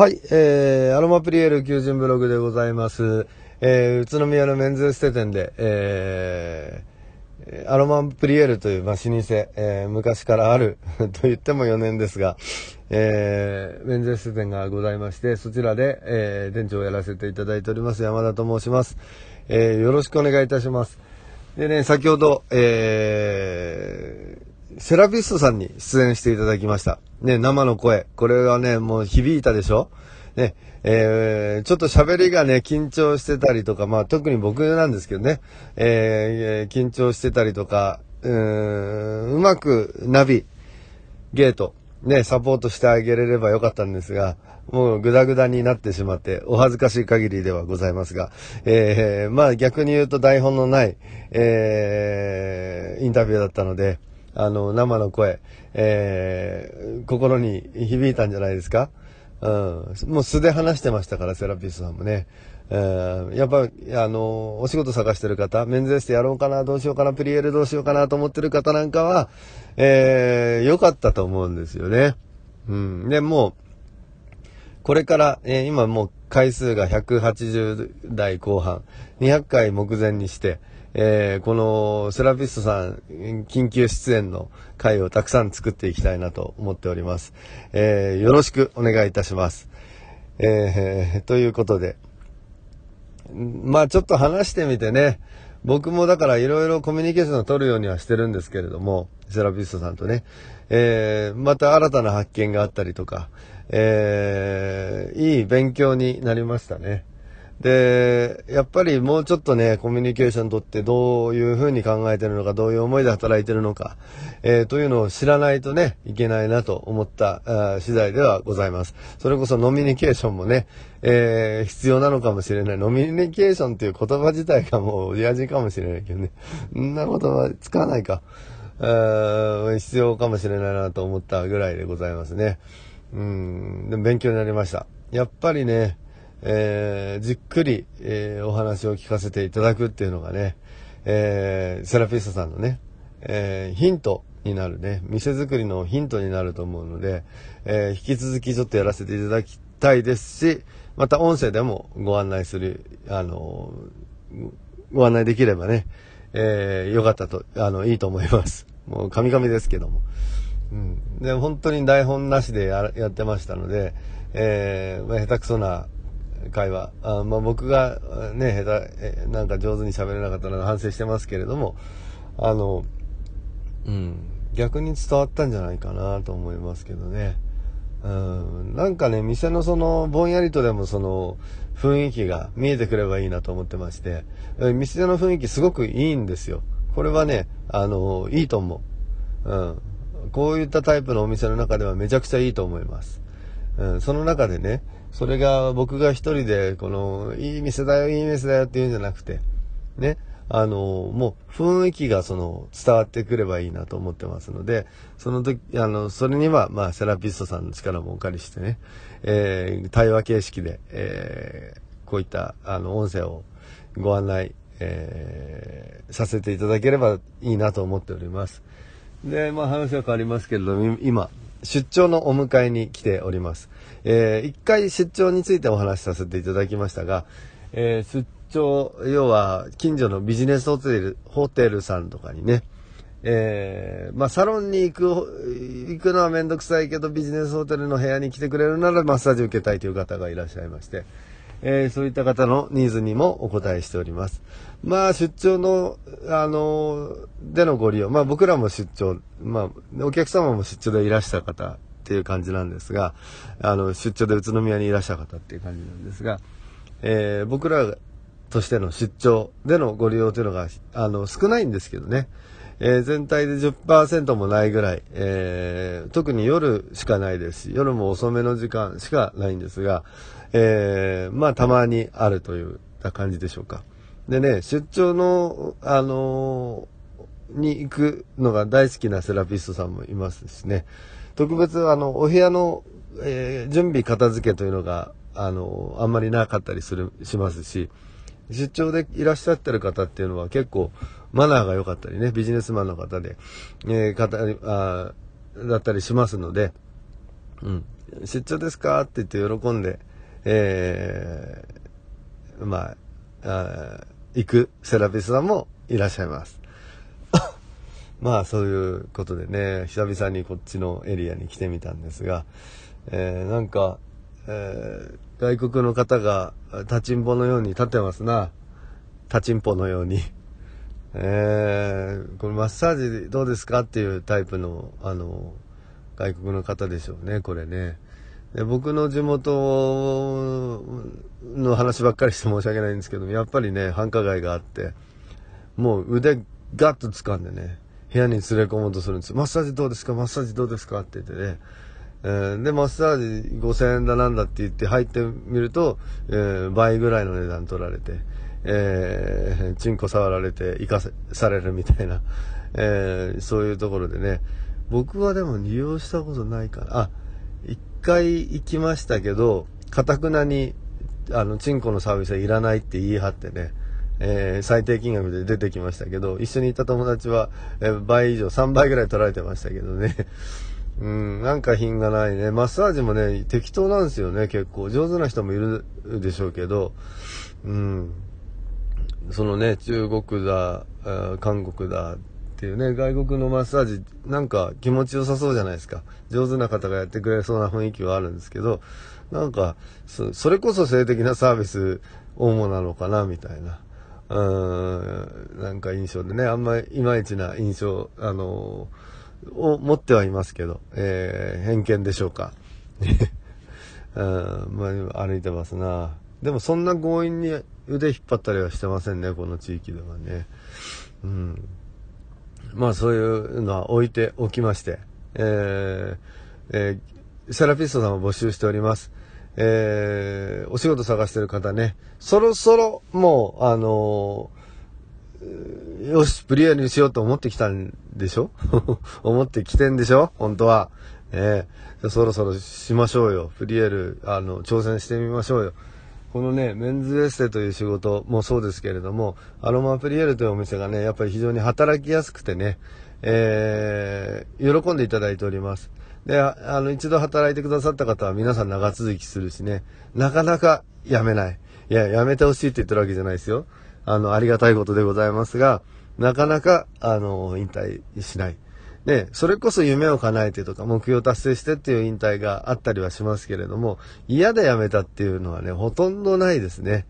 はい、えー、アロマプリエール求人ブログでございます。えー、宇都宮のメンズエステ店で、えー、アロマプリエールという、まあ、老舗、えー、昔からある と言っても4年ですが、えー、メンズエステ店がございまして、そちらで、えー、店長をやらせていただいております、山田と申します。えー、よろしくお願いいたします。でね、先ほど、えー、セラピストさんに出演していただきました。ね、生の声。これがね、もう響いたでしょね、えー、ちょっと喋りがね、緊張してたりとか、まあ特に僕なんですけどね、えー、緊張してたりとか、うーん、うまくナビ、ゲート、ね、サポートしてあげれればよかったんですが、もうグダグダになってしまって、お恥ずかしい限りではございますが、えー、まあ逆に言うと台本のない、えー、インタビューだったので、あの、生の声、えー、心に響いたんじゃないですかうん。もう素で話してましたから、セラピストさんもね。えー、やっぱ、あの、お仕事探してる方、免税してやろうかな、どうしようかな、プリエールどうしようかなと思ってる方なんかは、えー、良かったと思うんですよね。うん。で、もこれから、えー、今もう回数が180代後半、200回目前にして、えー、このセラピストさん緊急出演の回をたくさん作っていきたいなと思っております。えー、よろしくお願いいたします。えー、ということで。まあちょっと話してみてね、僕もだからいろいろコミュニケーションを取るようにはしてるんですけれども、セラピストさんとね、えー、また新たな発見があったりとか、えー、いい勉強になりましたね。で、やっぱりもうちょっとね、コミュニケーションとってどういうふうに考えてるのか、どういう思いで働いてるのか、えー、というのを知らないとね、いけないなと思った次第ではございます。それこそノミニケーションもね、えー、必要なのかもしれない。ノミニケーションっていう言葉自体がもう親父かもしれないけどね。んな言葉使わないか。必要かもしれないなと思ったぐらいでございますね。うん、でも勉強になりました。やっぱりね、えー、じっくり、えー、お話を聞かせていただくっていうのがね、えー、セラピストさんのね、えヒントになるね、店作りのヒントになると思うので、え引き続きちょっとやらせていただきたいですし、また音声でもご案内する、あのご案内できればね、えー、よかったと、あの、いいと思います。もう、神々ですけども。うん、で本当に台本なしでやってましたので、えー、まあ、下手くそな会話あ、まあ、僕がね下手、えなんか上手に喋れなかったので反省してますけれどもあの、うん、逆に伝わったんじゃないかなと思いますけどね。うん、なんかね、店のその、ぼんやりとでもその、雰囲気が見えてくればいいなと思ってまして、店の雰囲気すごくいいんですよ。これはね、あの、いいと思う。うん。こういったタイプのお店の中ではめちゃくちゃいいと思います。うん、その中でね、それが僕が一人で、この、いい店だよ、いい店だよって言うんじゃなくて、ね、あの、もう雰囲気がその伝わってくればいいなと思ってますので、その時、あの、それには、まあ、セラピストさんの力もお借りしてね、えー、対話形式で、えー、こういった、あの、音声をご案内、えー、させていただければいいなと思っております。で、まあ話は変わりますけれども、今、出張のお迎えに来ております。えー、一回出張についてお話しさせていただきましたが、えー、出張、要は近所のビジネスホテル、ホテルさんとかにね、えー、まあサロンに行く、行くのはめんどくさいけど、ビジネスホテルの部屋に来てくれるならマッサージ受けたいという方がいらっしゃいまして、えー、そういった方のニーズにもお答えしております。まあ、出張の、あの、でのご利用。まあ、僕らも出張、まあ、お客様も出張でいらした方っていう感じなんですが、あの、出張で宇都宮にいらした方っていう感じなんですが、えー、僕らとしての出張でのご利用というのが、あの、少ないんですけどね。えー、全体で10%もないぐらい、えー、特に夜しかないですし、夜も遅めの時間しかないんですが、えー、まあ、たまにあるという感じでしょうか。でね、出張の、あのー、に行くのが大好きなセラピストさんもいますしね、特別あの、お部屋の、えー、準備片付けというのが、あのー、あんまりなかったりする、しますし、出張でいらっしゃってる方っていうのは結構マナーが良かったりね、ビジネスマンの方で、えー、方あだったりしますので、うん、出張ですかって言って喜んで、えー、まあ、あ行くセラピストさんもいらっしゃいます。まあそういうことでね、久々にこっちのエリアに来てみたんですが、えー、なんか、えー、外国の方が立ちんぼのように立ってますな。立ちんぽのように。えー、これマッサージどうですかっていうタイプの、あの、外国の方でしょうね、これね。で僕の地元の話ばっかりして申し訳ないんですけどやっぱりね繁華街があってもう腕ガッと掴んでね部屋に連れ込もうとするんですマッサージどうですかマッサージどうですかって言ってね、えー、でマッサージ5000円だなんだって言って入ってみると、えー、倍ぐらいの値段取られて、えー、チンコ触られて生かされるみたいな、えー、そういうところでね僕はでも利用したことないからあ回行きましたけど、かたくなに、あの、チンコのサービスはいらないって言い張ってね、えー、最低金額で出てきましたけど、一緒に行った友達は、えー、倍以上、3倍ぐらい取られてましたけどね。うん、なんか品がないね。マッサージもね、適当なんですよね、結構。上手な人もいるでしょうけど、うん。そのね、中国だ、韓国だ、っていうね、外国のマッサージ、なんか気持ちよさそうじゃないですか。上手な方がやってくれそうな雰囲気はあるんですけど、なんか、それこそ性的なサービス主なのかな、みたいな。うーん、なんか印象でね、あんまりいまいちな印象、あのー、を持ってはいますけど、えー、偏見でしょうか。うん、まあ、歩いてますな。でもそんな強引に腕引っ張ったりはしてませんね、この地域ではね。うん。まあそういうのは置いておきまして、えー、えー、セラピストさんを募集しております。えー、お仕事探してる方ね、そろそろもう、あのー、よし、プリアにしようと思ってきたんでしょ 思ってきてんでしょ本当は。ええー、そろそろしましょうよ。フリエル、あの、挑戦してみましょうよ。このね、メンズエステという仕事もそうですけれども、アロマプリエルというお店がね、やっぱり非常に働きやすくてね、えー、喜んでいただいております。で、あの、一度働いてくださった方は皆さん長続きするしね、なかなか辞めない。いや、辞めてほしいって言ってるわけじゃないですよ。あの、ありがたいことでございますが、なかなか、あの、引退しない。ね、それこそ夢を叶えてとか目標達成してっていう引退があったりはしますけれども、嫌で辞めたっていうのはね、ほとんどないですね。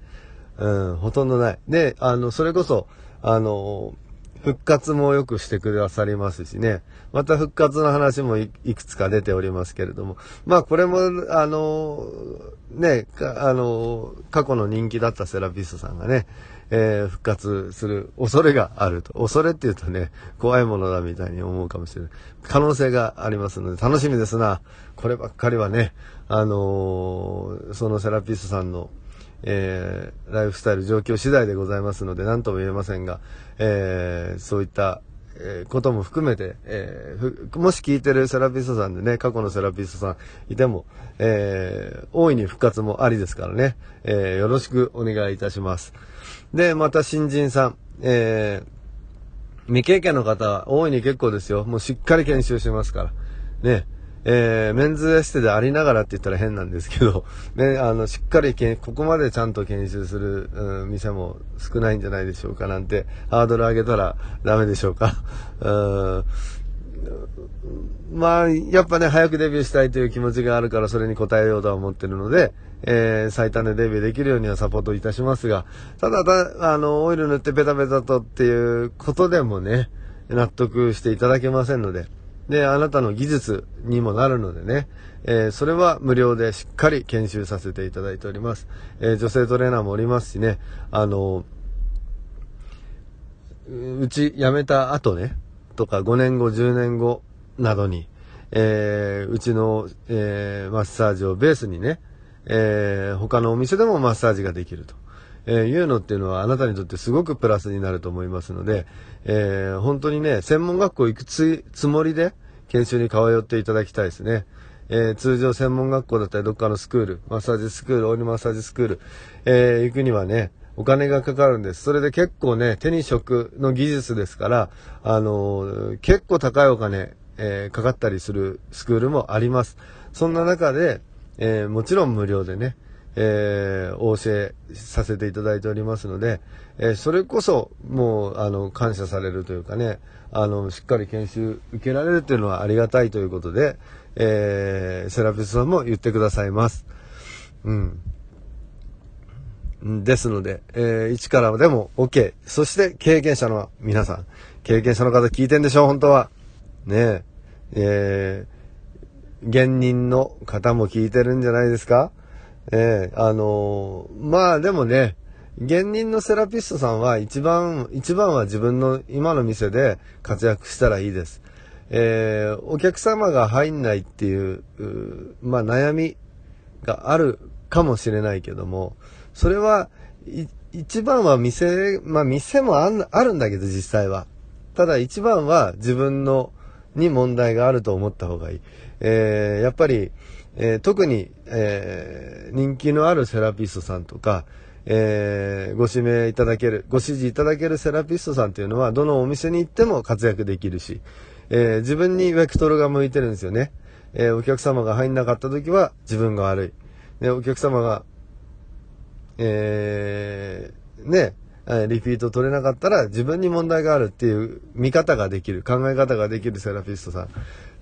うん、ほとんどない。で、あの、それこそ、あの、復活もよくしてくださりますしね。また復活の話もいくつか出ておりますけれども。まあこれも、あの、ね、あの、過去の人気だったセラピストさんがね、えー、復活する恐れがあると。恐れって言うとね、怖いものだみたいに思うかもしれない。可能性がありますので、楽しみですな。こればっかりはね、あのー、そのセラピストさんの、えー、ライフスタイル状況次第でございますので、何とも言えませんが、えー、そういった、えことも含めて、えー、もし聞いてるセラピストさんでね、過去のセラピストさんいても、えー、大いに復活もありですからね、えー、よろしくお願いいたします。で、また新人さん、えー、未経験の方、大いに結構ですよ。もうしっかり研修しますから。ね。えー、メンズエステでありながらって言ったら変なんですけど、ね、あの、しっかりけん、ここまでちゃんと研修する、うん、店も少ないんじゃないでしょうかなんて、ハードル上げたらダメでしょうか。うんまあ、やっぱね、早くデビューしたいという気持ちがあるから、それに応えようとは思ってるので、えー、最短でデビューできるようにはサポートいたしますが、ただあの、オイル塗ってペタペタとっていうことでもね、納得していただけませんので、で、あなたの技術にもなるのでね、えー、それは無料でしっかり研修させていただいております。えー、女性トレーナーもおりますしね、あの、うち辞めた後ね、とか5年後、10年後などに、えー、うちの、えー、マッサージをベースにね、えー、他のお店でもマッサージができると。えー、いうのっていうのはあなたにとってすごくプラスになると思いますので、えー、本当にね、専門学校行くつもりで研修に通っていただきたいですね。えー、通常専門学校だったり、どっかのスクール、マッサージスクール、オールマッサージスクール、えー、行くにはね、お金がかかるんです。それで結構ね、手に職の技術ですから、あのー、結構高いお金、えー、かかったりするスクールもあります。そんな中で、えー、もちろん無料でね、えー、お教えさせていただいておりますので、えー、それこそ、もう、あの、感謝されるというかね、あの、しっかり研修受けられるというのはありがたいということで、えー、セラピストさんも言ってくださいます。うん。ですので、えー、一からでも OK。そして経験者の皆さん、経験者の方聞いてんでしょ、本当は。ねえ。えー芸人の方も聞いてるんじゃないですかええー、あのー、まあでもね、芸人のセラピストさんは一番、一番は自分の今の店で活躍したらいいです。えー、お客様が入んないっていう、うまあ悩みがあるかもしれないけども、それは、一番は店、まあ店もあるんだけど実際は。ただ一番は自分のに問題があると思った方がいい。えー、やっぱり、えー、特に、えー、人気のあるセラピストさんとか、えー、ご指名いただける、ご指示いただけるセラピストさんというのは、どのお店に行っても活躍できるし、えー、自分にベクトルが向いてるんですよね。えー、お客様が入んなかった時は自分が悪い。で、お客様が、えー、ね、えリピート取れなかったら自分に問題があるっていう見方ができる、考え方ができるセラピストさん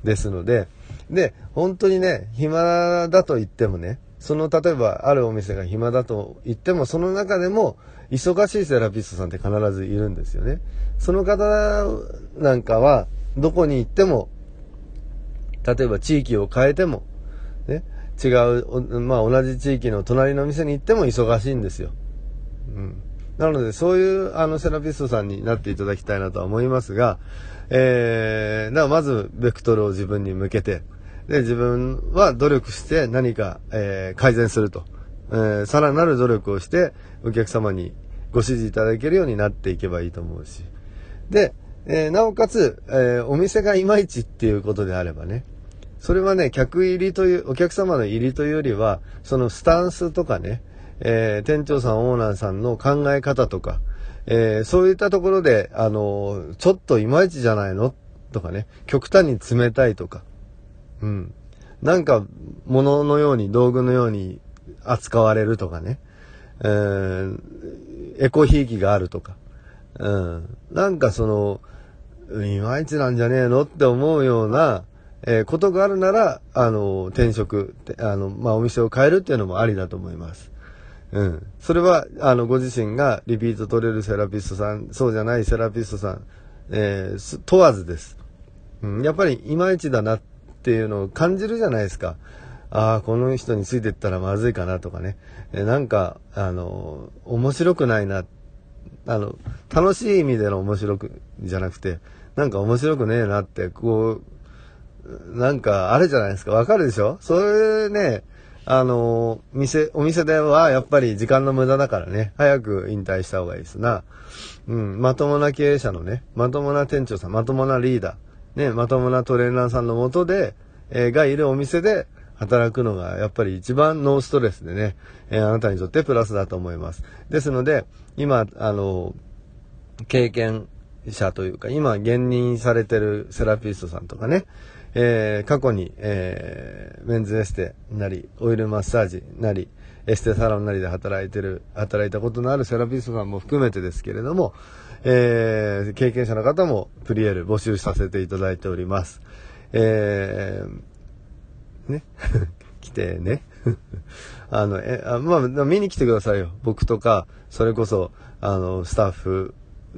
ですので、で、本当にね、暇だと言ってもね、その例えばあるお店が暇だと言っても、その中でも忙しいセラピストさんって必ずいるんですよね。その方なんかは、どこに行っても、例えば地域を変えても、ね、違う、まあ同じ地域の隣の店に行っても忙しいんですよ。うん。なので、そういう、あの、セラピストさんになっていただきたいなとは思いますが、えー、だからまず、ベクトルを自分に向けて、で、自分は努力して何か、えー、改善すると。えー、さらなる努力をして、お客様にご指示いただけるようになっていけばいいと思うし。で、えー、なおかつ、えー、お店がいまいちっていうことであればね、それはね、客入りという、お客様の入りというよりは、そのスタンスとかね、えー、店長さん、オーナーさんの考え方とか、えー、そういったところで、あのー、ちょっといまいちじゃないのとかね、極端に冷たいとか、うん。なんか、物のように、道具のように扱われるとかね、えー、エコひいきがあるとか、うん。なんかその、いまいちなんじゃねえのって思うような、えー、ことがあるなら、あの、転職、あの、まあ、お店を変えるっていうのもありだと思います。うん。それは、あの、ご自身がリピート取れるセラピストさん、そうじゃないセラピストさん、えー、問わずです。うん。やっぱり、いまいちだなっていうのを感じるじゃないですか。ああ、この人についてったらまずいかなとかね。えー、なんか、あの、面白くないな。あの、楽しい意味での面白く、じゃなくて、なんか面白くねえなって、こう、なんか、あれじゃないですか。わかるでしょそれね、あの、店、お店ではやっぱり時間の無駄だからね、早く引退した方がいいですな。うん、まともな経営者のね、まともな店長さん、まともなリーダー、ね、まともなトレーナーさんのもとで、えー、がいるお店で働くのがやっぱり一番ノーストレスでね、えー、あなたにとってプラスだと思います。ですので、今、あの、経験者というか、今、現任されてるセラピストさんとかね、えー、過去に、えー、メンズエステなり、オイルマッサージなり、エステサロンなりで働いてる、働いたことのあるセラピストさんも含めてですけれども、えー、経験者の方もプリエル募集させていただいております。えー、ね。来てね。あの、え、あまあ、見に来てくださいよ。僕とか、それこそ、あの、スタッフ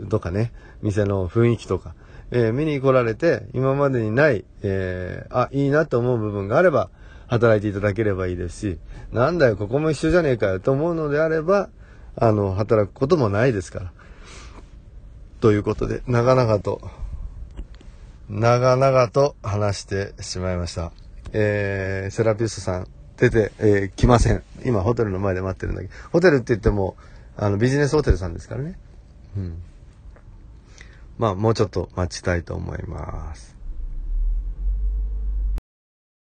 とかね、店の雰囲気とか、えー、見に来られて、今までにない、えー、あ、いいなと思う部分があれば、働いていただければいいですし、なんだよ、ここも一緒じゃねえかよと思うのであれば、あの、働くこともないですから。ということで、長々と、長々と話してしまいました。えー、セラピストさん、出て、えー、来ません。今、ホテルの前で待ってるんだけど、ホテルって言っても、あの、ビジネスホテルさんですからね。うん。まあ、もうちょっと待ちたいと思います。